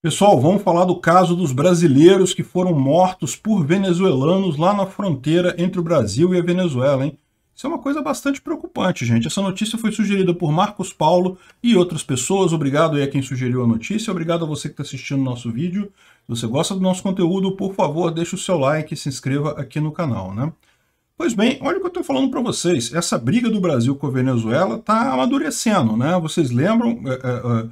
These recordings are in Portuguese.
Pessoal, vamos falar do caso dos brasileiros que foram mortos por venezuelanos lá na fronteira entre o Brasil e a Venezuela, hein? Isso é uma coisa bastante preocupante, gente. Essa notícia foi sugerida por Marcos Paulo e outras pessoas. Obrigado aí a quem sugeriu a notícia. Obrigado a você que está assistindo o nosso vídeo. Se você gosta do nosso conteúdo, por favor, deixe o seu like e se inscreva aqui no canal, né? Pois bem, olha o que eu estou falando para vocês. Essa briga do Brasil com a Venezuela está amadurecendo, né? Vocês lembram... Eh, eh, eh,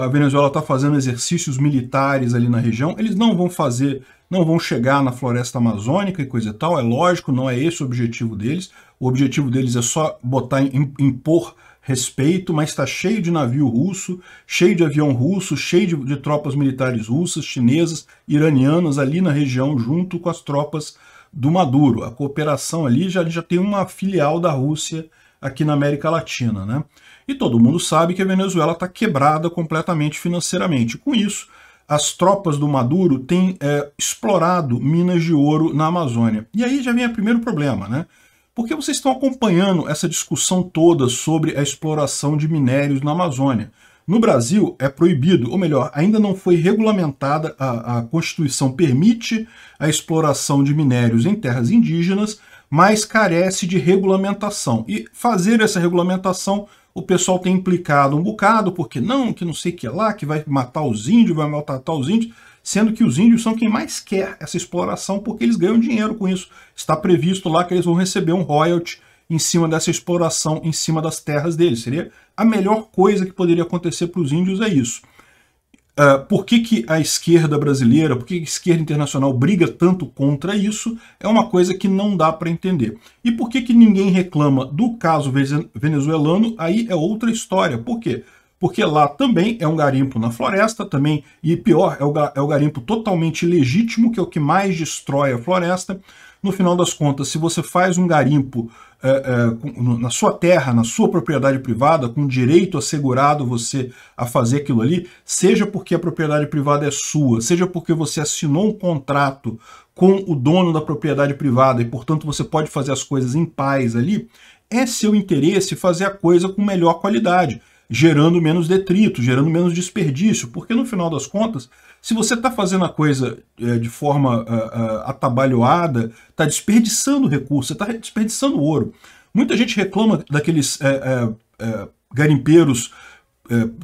a Venezuela está fazendo exercícios militares ali na região, eles não vão fazer, não vão chegar na floresta amazônica e coisa e tal, é lógico, não é esse o objetivo deles. O objetivo deles é só botar, impor respeito, mas está cheio de navio russo, cheio de avião russo, cheio de, de tropas militares russas, chinesas, iranianas ali na região, junto com as tropas do Maduro. A cooperação ali já, já tem uma filial da Rússia aqui na América Latina, né? E todo mundo sabe que a Venezuela está quebrada completamente financeiramente. Com isso, as tropas do Maduro têm é, explorado minas de ouro na Amazônia. E aí já vem o primeiro problema, né? Porque vocês estão acompanhando essa discussão toda sobre a exploração de minérios na Amazônia. No Brasil é proibido, ou melhor, ainda não foi regulamentada, a, a Constituição permite a exploração de minérios em terras indígenas, mas carece de regulamentação. E fazer essa regulamentação o pessoal tem implicado um bocado, porque não, que não sei o que é lá, que vai matar os índios, vai maltratar os índios, sendo que os índios são quem mais quer essa exploração, porque eles ganham dinheiro com isso. Está previsto lá que eles vão receber um royalty em cima dessa exploração, em cima das terras deles. Seria a melhor coisa que poderia acontecer para os índios é isso. Uh, por que, que a esquerda brasileira, por que a esquerda internacional briga tanto contra isso, é uma coisa que não dá para entender. E por que, que ninguém reclama do caso venezuelano, aí é outra história. Por quê? Porque lá também é um garimpo na floresta, também, e pior, é o, é o garimpo totalmente legítimo, que é o que mais destrói a floresta. No final das contas, se você faz um garimpo é, é, na sua terra, na sua propriedade privada, com direito assegurado você a fazer aquilo ali, seja porque a propriedade privada é sua, seja porque você assinou um contrato com o dono da propriedade privada e, portanto, você pode fazer as coisas em paz ali, é seu interesse fazer a coisa com melhor qualidade, gerando menos detrito, gerando menos desperdício, porque no final das contas se você está fazendo a coisa é, de forma a, ah, ah, atabalhoada, está desperdiçando recurso, está desperdiçando ouro. Muita gente reclama daqueles é, é, garimpeiros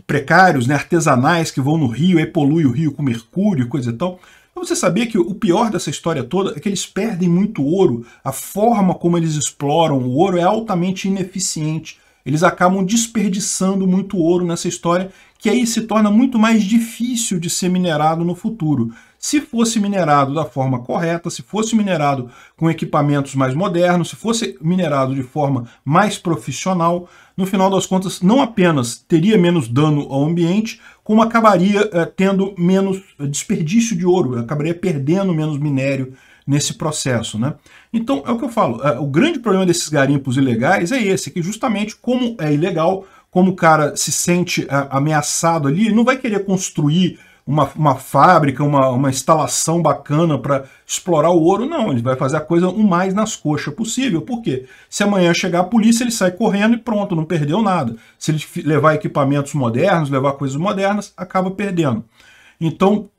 precários, né, artesanais que vão no rio e poluem o rio com mercúrio e coisa e tal. você sabia que o pior dessa história toda é que eles perdem muito ouro. A forma como eles exploram o ouro é altamente ineficiente. Eles acabam desperdiçando muito ouro nessa história que aí se torna muito mais difícil de ser minerado no futuro. Se fosse minerado da forma correta, se fosse minerado com equipamentos mais modernos, se fosse minerado de forma mais profissional, no final das contas, não apenas teria menos dano ao ambiente, como acabaria eh, tendo menos eh, desperdício de ouro, acabaria perdendo menos minério nesse processo. Né? Então, é o que eu falo, eh, o grande problema desses garimpos ilegais é esse, que justamente como é ilegal, como o cara se sente é, ameaçado ali, ele não vai querer construir uma, uma fábrica, uma, uma instalação bacana para explorar o ouro, não. Ele vai fazer a coisa o mais nas coxas possível. Por quê? Se amanhã chegar a polícia, ele sai correndo e pronto, não perdeu nada. Se ele levar equipamentos modernos, levar coisas modernas, acaba perdendo. Então,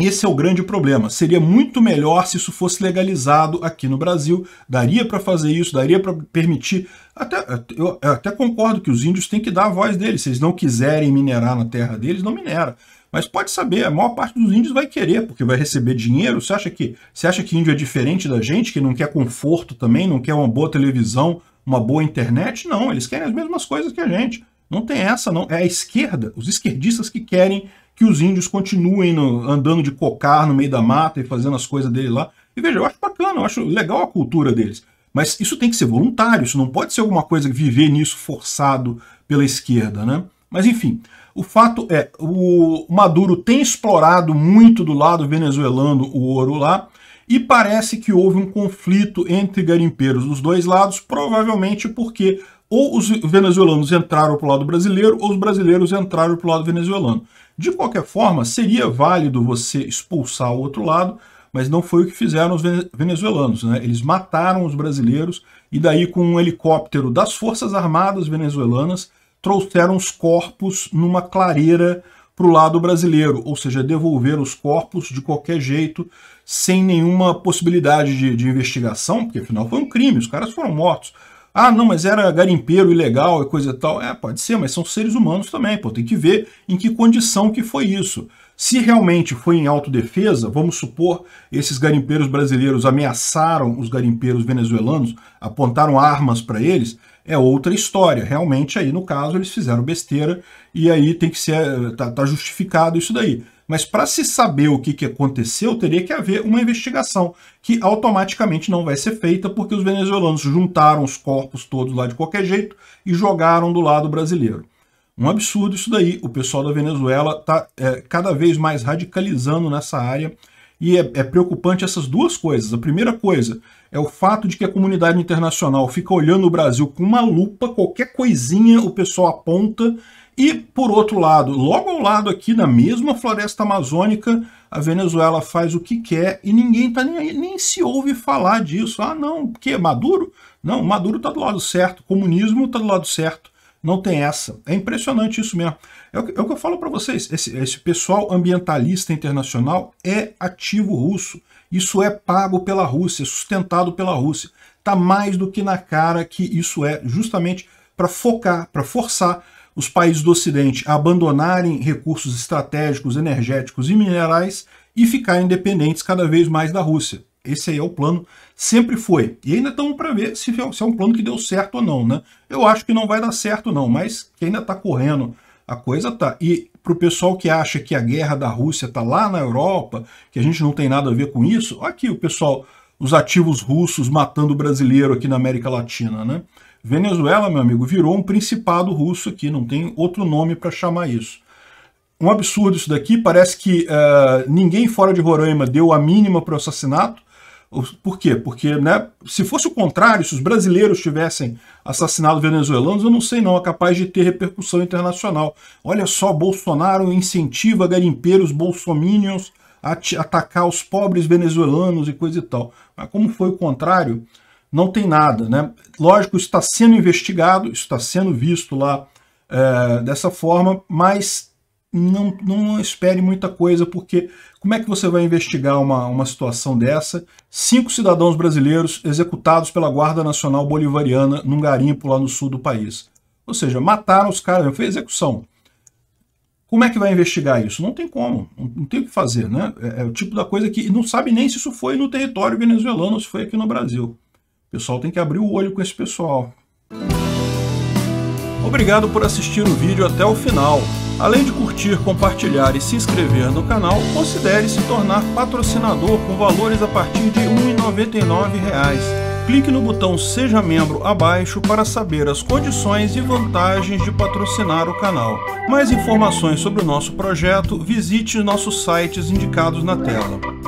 esse é o grande problema. Seria muito melhor se isso fosse legalizado aqui no Brasil. Daria para fazer isso, daria para permitir. Até, eu, eu até concordo que os índios têm que dar a voz deles. Se eles não quiserem minerar na terra deles, não minera. Mas pode saber, a maior parte dos índios vai querer, porque vai receber dinheiro. Você acha que, você acha que índio é diferente da gente, que não quer conforto também, não quer uma boa televisão, uma boa internet? Não, eles querem as mesmas coisas que a gente. Não tem essa, não. É a esquerda, os esquerdistas que querem que os índios continuem no, andando de cocar no meio da mata e fazendo as coisas dele lá. E veja, eu acho bacana, eu acho legal a cultura deles. Mas isso tem que ser voluntário, isso não pode ser alguma coisa viver nisso forçado pela esquerda, né? Mas enfim, o fato é, o Maduro tem explorado muito do lado venezuelano o ouro lá, e parece que houve um conflito entre garimpeiros dos dois lados, provavelmente porque ou os venezuelanos entraram para o lado brasileiro, ou os brasileiros entraram para o lado venezuelano. De qualquer forma, seria válido você expulsar o outro lado, mas não foi o que fizeram os venezuelanos. Né? Eles mataram os brasileiros e daí com um helicóptero das Forças Armadas venezuelanas trouxeram os corpos numa clareira para o lado brasileiro, ou seja, devolver os corpos de qualquer jeito, sem nenhuma possibilidade de, de investigação, porque afinal foi um crime, os caras foram mortos ah, não, mas era garimpeiro ilegal e coisa e tal. É, pode ser, mas são seres humanos também, pô. Tem que ver em que condição que foi isso. Se realmente foi em autodefesa, vamos supor, esses garimpeiros brasileiros ameaçaram os garimpeiros venezuelanos, apontaram armas para eles, é outra história. Realmente, aí, no caso, eles fizeram besteira e aí tem que ser... Eh, tá, tá justificado isso daí. Mas para se saber o que, que aconteceu, teria que haver uma investigação, que automaticamente não vai ser feita, porque os venezuelanos juntaram os corpos todos lá de qualquer jeito e jogaram do lado brasileiro. Um absurdo isso daí. O pessoal da Venezuela está é, cada vez mais radicalizando nessa área e é, é, preocupante essas duas coisas. A primeira coisa é o fato de que a comunidade internacional fica olhando o Brasil com uma lupa, qualquer coisinha o pessoal aponta e, por outro lado, logo ao lado aqui, na mesma floresta amazônica, a Venezuela faz o que quer e ninguém tá nem aí, nem se ouve falar disso. Ah, não, porque Maduro? Não, Maduro tá do lado certo, comunismo tá do lado certo. Não tem essa. É impressionante isso mesmo. É o que, é o que eu falo para vocês. Esse, esse pessoal ambientalista internacional é ativo russo. Isso é pago pela Rússia, sustentado pela Rússia. Tá mais do que na cara que isso é justamente para focar, para forçar os países do Ocidente abandonarem recursos estratégicos, energéticos e minerais e ficarem dependentes cada vez mais da Rússia. Esse aí é o plano, sempre foi. E ainda estamos para ver se, é se, é um plano que deu certo ou não, né? Eu acho que não vai dar certo não, mas que ainda está correndo a coisa tá. E para o pessoal que acha que a guerra da Rússia está lá na Europa, que a gente não tem nada a ver com isso, aqui o pessoal, os ativos russos matando o brasileiro aqui na América Latina, né? Venezuela, meu amigo, virou um principado russo aqui, não tem outro nome para chamar isso. Um absurdo isso daqui, parece que uh, ninguém fora de Roraima deu a mínima para o assassinato. Por quê? Porque né, se fosse o contrário, se os brasileiros tivessem assassinado venezuelanos, eu não sei não, é capaz de ter repercussão internacional. Olha só, Bolsonaro incentiva garimpeiros bolsominions a atacar os pobres venezuelanos e coisa e tal. Mas como foi o contrário, não tem nada. Né? Lógico, isso está sendo investigado, isso está sendo visto lá é, dessa forma, mas não, não espere muita coisa, porque como é que você vai investigar uma, uma situação dessa? Cinco cidadãos brasileiros executados pela Guarda Nacional Bolivariana num garimpo lá no sul do país. Ou seja, mataram os caras, foi execução. Como é que vai investigar isso? Não tem como, não tem o que fazer, né? É, é o tipo da coisa que não sabe nem se isso foi no território venezuelano ou se foi aqui no Brasil. O pessoal tem que abrir o olho com esse pessoal. Obrigado por assistir o vídeo até o final. Além de curtir, compartilhar e se inscrever no canal, considere se tornar patrocinador com valores a partir de R$ 1,99 clique no botão Seja Membro abaixo para saber as condições e vantagens de patrocinar o canal. Mais informações sobre o nosso projeto, visite nossos sites indicados na tela.